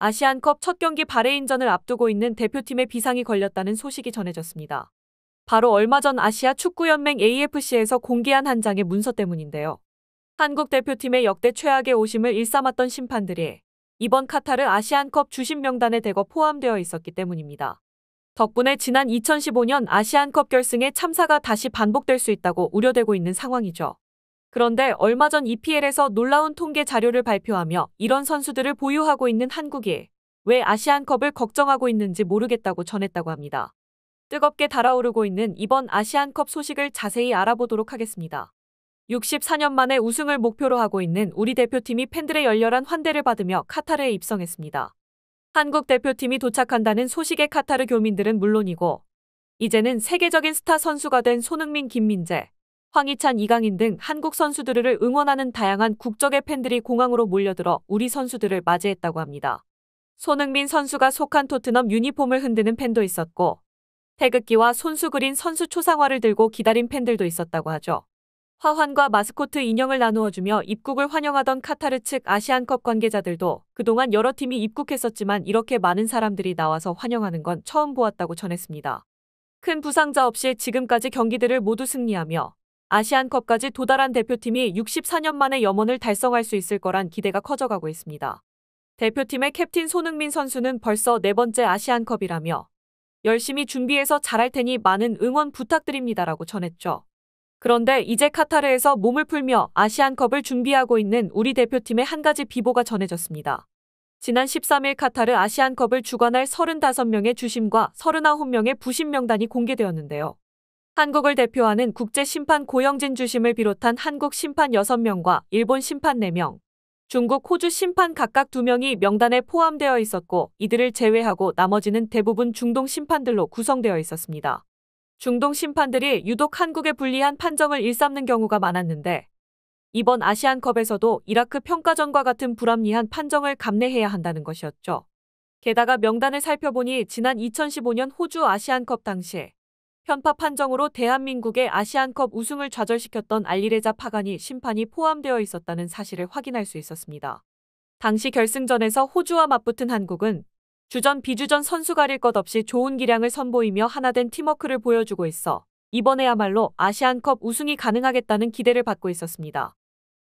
아시안컵 첫 경기 바레인전을 앞두고 있는 대표팀의 비상이 걸렸다는 소식이 전해졌습니다. 바로 얼마 전 아시아 축구연맹 AFC에서 공개한 한 장의 문서 때문인데요. 한국 대표팀의 역대 최악의 오심을 일삼았던 심판들이 이번 카타르 아시안컵 주심 명단에 대거 포함되어 있었기 때문입니다. 덕분에 지난 2015년 아시안컵 결승에 참사가 다시 반복될 수 있다고 우려되고 있는 상황이죠. 그런데 얼마 전 EPL에서 놀라운 통계 자료를 발표하며 이런 선수들을 보유하고 있는 한국이 왜 아시안컵을 걱정하고 있는지 모르겠다고 전했다고 합니다. 뜨겁게 달아오르고 있는 이번 아시안컵 소식을 자세히 알아보도록 하겠습니다. 64년 만에 우승을 목표로 하고 있는 우리 대표팀이 팬들의 열렬한 환대를 받으며 카타르에 입성했습니다. 한국 대표팀이 도착한다는 소식에 카타르 교민들은 물론이고 이제는 세계적인 스타 선수가 된 손흥민, 김민재, 황희찬, 이강인 등 한국 선수들을 응원하는 다양한 국적의 팬들이 공항으로 몰려들어 우리 선수들을 맞이했다고 합니다. 손흥민 선수가 속한 토트넘 유니폼을 흔드는 팬도 있었고 태극기와 손수 그린 선수 초상화를 들고 기다린 팬들도 있었다고 하죠. 화환과 마스코트 인형을 나누어주며 입국을 환영하던 카타르 측 아시안컵 관계자들도 그동안 여러 팀이 입국했었지만 이렇게 많은 사람들이 나와서 환영하는 건 처음 보았다고 전했습니다. 큰 부상자 없이 지금까지 경기들을 모두 승리하며 아시안컵까지 도달한 대표팀이 64년 만에 염원을 달성할 수 있을 거란 기대가 커져가고 있습니다. 대표팀의 캡틴 손흥민 선수는 벌써 네 번째 아시안컵이라며 열심히 준비해서 잘할 테니 많은 응원 부탁드립니다라고 전했죠. 그런데 이제 카타르에서 몸을 풀며 아시안컵을 준비하고 있는 우리 대표팀의 한 가지 비보가 전해졌습니다. 지난 13일 카타르 아시안컵을 주관할 35명의 주심과 39명의 부심 명단이 공개되었는데요. 한국을 대표하는 국제심판 고영진 주심을 비롯한 한국 심판 6명과 일본 심판 4명, 중국 호주 심판 각각 2명이 명단에 포함되어 있었고 이들을 제외하고 나머지는 대부분 중동 심판들로 구성되어 있었습니다. 중동 심판들이 유독 한국에 불리한 판정을 일삼는 경우가 많았는데 이번 아시안컵에서도 이라크 평가전과 같은 불합리한 판정을 감내해야 한다는 것이었죠. 게다가 명단을 살펴보니 지난 2015년 호주 아시안컵 당시 편파 판정으로 대한민국의 아시안컵 우승을 좌절시켰던 알리레자 파간이 심판이 포함되어 있었다는 사실을 확인할 수 있었습니다. 당시 결승전에서 호주와 맞붙은 한국은 주전 비주전 선수 가릴 것 없이 좋은 기량을 선보이며 하나된 팀워크를 보여주고 있어 이번에야말로 아시안컵 우승이 가능하겠다는 기대를 받고 있었습니다.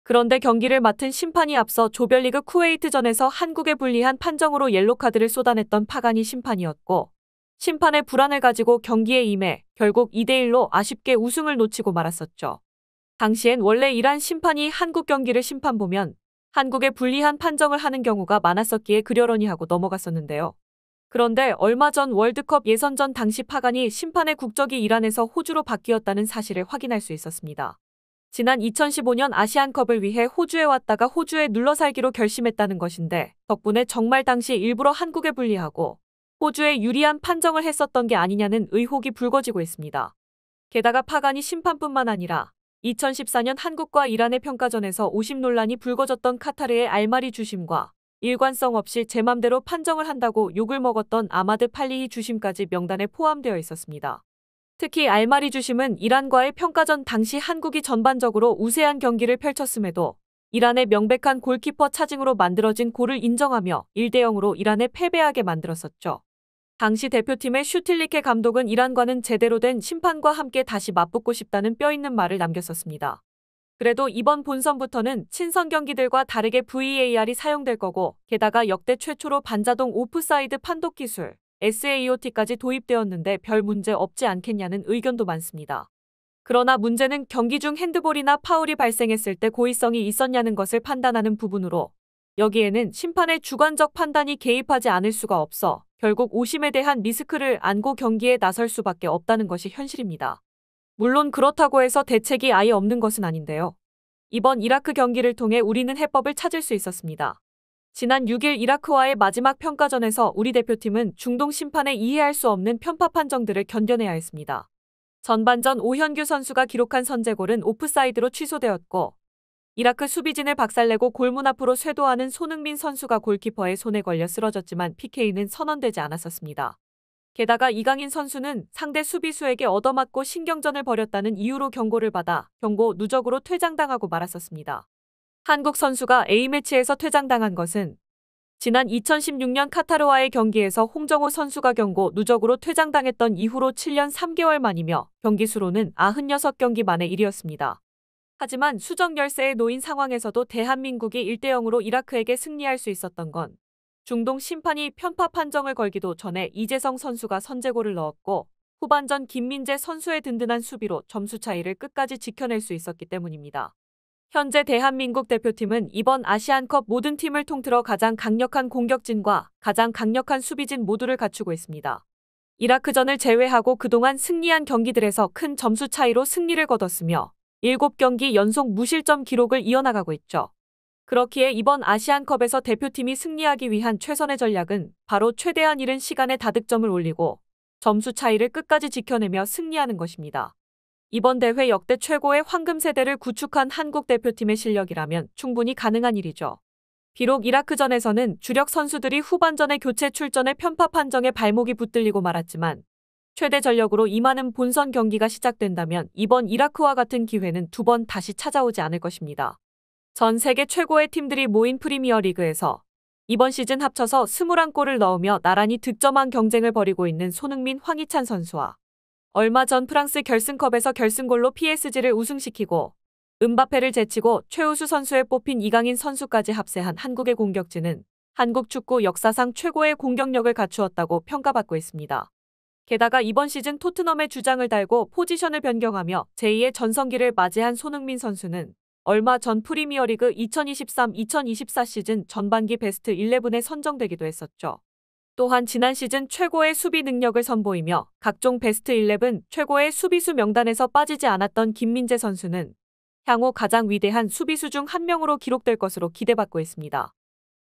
그런데 경기를 맡은 심판이 앞서 조별리그 쿠웨이트전에서 한국에 불리한 판정으로 옐로카드를 쏟아냈던 파간이 심판이었고 심판의 불안을 가지고 경기에 임해 결국 2대1로 아쉽게 우승을 놓치고 말았었죠. 당시엔 원래 이란 심판이 한국 경기를 심판 보면 한국에 불리한 판정을 하는 경우가 많았었기에 그려러니 하고 넘어갔었는데요. 그런데 얼마 전 월드컵 예선전 당시 파간이 심판의 국적이 이란에서 호주로 바뀌었다는 사실을 확인할 수 있었습니다. 지난 2015년 아시안컵을 위해 호주에 왔다가 호주에 눌러살기로 결심했다는 것인데 덕분에 정말 당시 일부러 한국에 불리하고 호주에 유리한 판정을 했었던 게 아니냐는 의혹이 불거지고 있습니다. 게다가 파간이 심판뿐만 아니라 2014년 한국과 이란의 평가전에서 오심 논란이 불거졌던 카타르의 알마리 주심과 일관성 없이 제 맘대로 판정을 한다고 욕을 먹었던 아마드 팔리히 주심까지 명단에 포함되어 있었습니다. 특히 알마리 주심은 이란과의 평가전 당시 한국이 전반적으로 우세한 경기를 펼쳤음에도 이란의 명백한 골키퍼 차징으로 만들어진 골을 인정하며 1대0으로 이란에 패배하게 만들었었죠. 당시 대표팀의 슈틸리케 감독은 이란과는 제대로 된 심판과 함께 다시 맞붙고 싶다는 뼈있는 말을 남겼었습니다. 그래도 이번 본선부터는 친선 경기들과 다르게 VAR이 사용될 거고 게다가 역대 최초로 반자동 오프사이드 판독 기술 SAOT까지 도입되었는데 별 문제 없지 않겠냐는 의견도 많습니다. 그러나 문제는 경기 중 핸드볼이나 파울이 발생했을 때 고의성이 있었냐는 것을 판단하는 부분으로 여기에는 심판의 주관적 판단이 개입하지 않을 수가 없어 결국 오심에 대한 리스크를 안고 경기에 나설 수밖에 없다는 것이 현실입니다. 물론 그렇다고 해서 대책이 아예 없는 것은 아닌데요. 이번 이라크 경기를 통해 우리는 해법을 찾을 수 있었습니다. 지난 6일 이라크와의 마지막 평가전에서 우리 대표팀은 중동 심판에 이해할 수 없는 편파 판정들을 견뎌내야 했습니다. 전반전 오현규 선수가 기록한 선제골은 오프사이드로 취소되었고 이라크 수비진을 박살내고 골문 앞으로 쇄도하는 손흥민 선수가 골키퍼의 손에 걸려 쓰러졌지만 PK는 선언되지 않았었습니다. 게다가 이강인 선수는 상대 수비수에게 얻어맞고 신경전을 벌였다는 이유로 경고를 받아 경고 누적으로 퇴장당하고 말았었습니다. 한국 선수가 A매치에서 퇴장당한 것은 지난 2016년 카타르와의 경기에서 홍정호 선수가 경고 누적으로 퇴장당했던 이후로 7년 3개월 만이며 경기 수로는 96경기 만의 일이었습니다. 하지만 수정 열세에 놓인 상황에서도 대한민국이 1대0으로 이라크에게 승리할 수 있었던 건 중동 심판이 편파 판정을 걸기도 전에 이재성 선수가 선제골을 넣었고 후반전 김민재 선수의 든든한 수비로 점수 차이를 끝까지 지켜낼 수 있었기 때문입니다. 현재 대한민국 대표팀은 이번 아시안컵 모든 팀을 통틀어 가장 강력한 공격진과 가장 강력한 수비진 모두를 갖추고 있습니다. 이라크전을 제외하고 그동안 승리한 경기들에서 큰 점수 차이로 승리를 거뒀으며 7경기 연속 무실점 기록을 이어나가고 있죠. 그렇기에 이번 아시안컵에서 대표팀이 승리하기 위한 최선의 전략은 바로 최대한 이른 시간에 다득점을 올리고 점수 차이를 끝까지 지켜내며 승리하는 것입니다. 이번 대회 역대 최고의 황금 세대를 구축한 한국 대표팀의 실력이라면 충분히 가능한 일이죠. 비록 이라크전에서는 주력 선수들이 후반전에 교체 출전에 편파 판정에 발목이 붙들리고 말았지만 최대 전력으로 임하는 본선 경기가 시작된다면 이번 이라크와 같은 기회는 두 번 다시 찾아오지 않을 것입니다. 전 세계 최고의 팀들이 모인 프리미어 리그에서 이번 시즌 합쳐서 21골을 넣으며 나란히 득점한 경쟁을 벌이고 있는 손흥민 황희찬 선수와 얼마 전 프랑스 결승컵에서 결승골로 PSG를 우승시키고 은바페를 제치고 최우수 선수에 뽑힌 이강인 선수까지 합세한 한국의 공격진은 한국 축구 역사상 최고의 공격력을 갖추었다고 평가받고 있습니다. 게다가 이번 시즌 토트넘의 주장을 달고 포지션을 변경하며 제2의 전성기를 맞이한 손흥민 선수는 얼마 전 프리미어리그 2023-2024 시즌 전반기 베스트 11에 선정되기도 했었죠. 또한 지난 시즌 최고의 수비 능력을 선보이며 각종 베스트 11 최고의 수비수 명단에서 빠지지 않았던 김민재 선수는 향후 가장 위대한 수비수 중 한 명으로 기록될 것으로 기대받고 있습니다.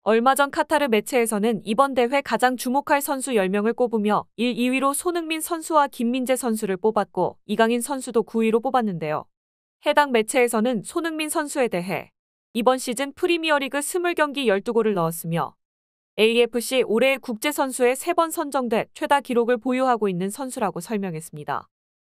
얼마 전 카타르 매체에서는 이번 대회 가장 주목할 선수 10명을 꼽으며 1, 2위로 손흥민 선수와 김민재 선수를 뽑았고 이강인 선수도 9위로 뽑았는데요. 해당 매체에서는 손흥민 선수에 대해 이번 시즌 프리미어리그 20경기 12골을 넣었으며 AFC 올해의 국제선수에 3번 선정돼 최다 기록을 보유하고 있는 선수라고 설명했습니다.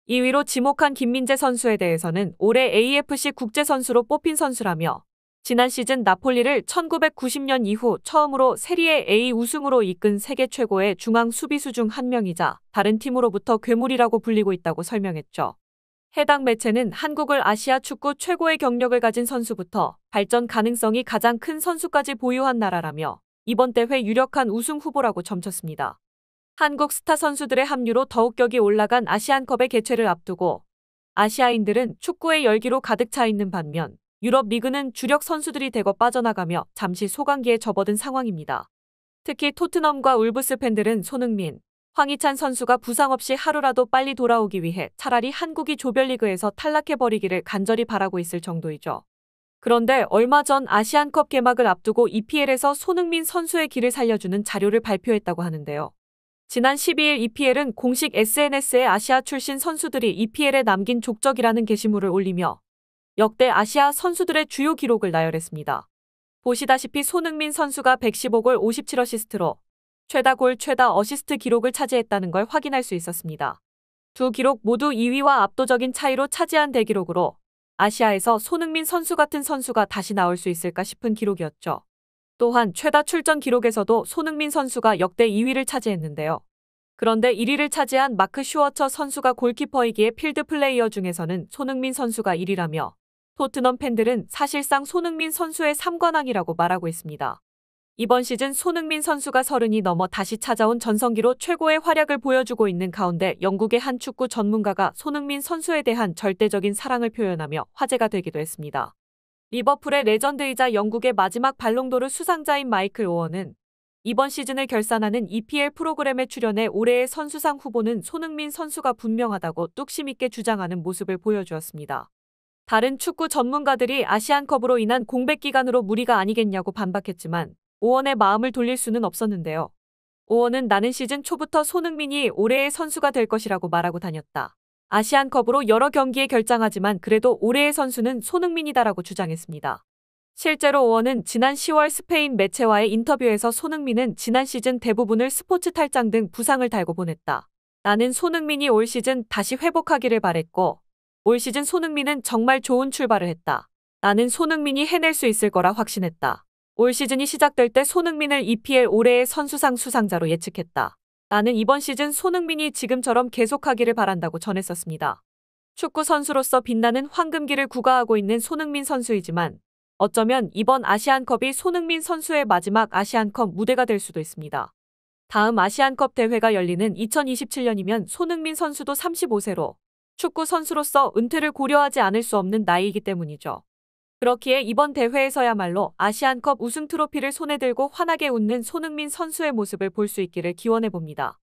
2위로 지목한 김민재 선수에 대해서는 올해 AFC 국제선수로 뽑힌 선수라며 지난 시즌 나폴리를 1990년 이후 처음으로 세리에 A 우승으로 이끈 세계 최고의 중앙 수비수 중 한 명이자 다른 팀으로부터 괴물이라고 불리고 있다고 설명했죠. 해당 매체는 한국을 아시아 축구 최고의 경력을 가진 선수부터 발전 가능성이 가장 큰 선수까지 보유한 나라라며 이번 대회 유력한 우승 후보라고 점쳤습니다. 한국 스타 선수들의 합류로 더욱 격이 올라간 아시안컵의 개최를 앞두고 아시아인들은 축구의 열기로 가득 차 있는 반면 유럽 리그는 주력 선수들이 대거 빠져나가며 잠시 소강기에 접어든 상황입니다. 특히 토트넘과 울브스 팬들은 손흥민, 황희찬 선수가 부상 없이 하루라도 빨리 돌아오기 위해 차라리 한국이 조별리그에서 탈락해버리기를 간절히 바라고 있을 정도이죠. 그런데 얼마 전 아시안컵 개막을 앞두고 EPL에서 손흥민 선수의 길을 살려주는 자료를 발표했다고 하는데요. 지난 12일 EPL은 공식 SNS에 아시아 출신 선수들이 EPL에 남긴 족적이라는 게시물을 올리며 역대 아시아 선수들의 주요 기록을 나열했습니다. 보시다시피 손흥민 선수가 115골 57어시스트로 최다 골 최다 어시스트 기록을 차지했다는 걸 확인할 수 있었습니다. 두 기록 모두 2위와 압도적인 차이로 차지한 대기록으로 아시아에서 손흥민 선수 같은 선수가 다시 나올 수 있을까 싶은 기록이었죠. 또한 최다 출전 기록에서도 손흥민 선수가 역대 2위를 차지했는데요. 그런데 1위를 차지한 마크 슈워처 선수가 골키퍼이기에 필드 플레이어 중에서는 손흥민 선수가 1위라며 토트넘 팬들은 사실상 손흥민 선수의 3관왕이라고 말하고 있습니다. 이번 시즌 손흥민 선수가 서른이 넘어 다시 찾아온 전성기로 최고의 활약을 보여주고 있는 가운데 영국의 한 축구 전문가가 손흥민 선수에 대한 절대적인 사랑을 표현하며 화제가 되기도 했습니다. 리버풀의 레전드이자 영국의 마지막 발롱도르 수상자인 마이클 오원은 이번 시즌을 결산하는 EPL 프로그램에 출연해 올해의 선수상 후보는 손흥민 선수가 분명하다고 뚝심 있게 주장하는 모습을 보여주었습니다. 다른 축구 전문가들이 아시안컵으로 인한 공백 기간으로 무리가 아니겠냐고 반박했지만 오원의 마음을 돌릴 수는 없었는데요. 오원은 나는 시즌 초부터 손흥민이 올해의 선수가 될 것이라고 말하고 다녔다. 아시안컵으로 여러 경기에 결장하지만 그래도 올해의 선수는 손흥민이다라고 주장했습니다. 실제로 오원은 지난 10월 스페인 매체와의 인터뷰에서 손흥민은 지난 시즌 대부분을 스포츠 탈장 등 부상을 달고 보냈다. 나는 손흥민이 올 시즌 다시 회복하기를 바랬고 올 시즌 손흥민은 정말 좋은 출발을 했다. 나는 손흥민이 해낼 수 있을 거라 확신했다. 올 시즌이 시작될 때 손흥민을 EPL 올해의 선수상 수상자로 예측했다. 나는 이번 시즌 손흥민이 지금처럼 계속하기를 바란다고 전했었습니다. 축구 선수로서 빛나는 황금기를 구가하고 있는 손흥민 선수이지만 어쩌면 이번 아시안컵이 손흥민 선수의 마지막 아시안컵 무대가 될 수도 있습니다. 다음 아시안컵 대회가 열리는 2027년이면 손흥민 선수도 35세로 축구 선수로서 은퇴를 고려하지 않을 수 없는 나이이기 때문이죠. 그렇기에 이번 대회에서야말로 아시안컵 우승 트로피를 손에 들고 환하게 웃는 손흥민 선수의 모습을 볼 수 있기를 기원해봅니다.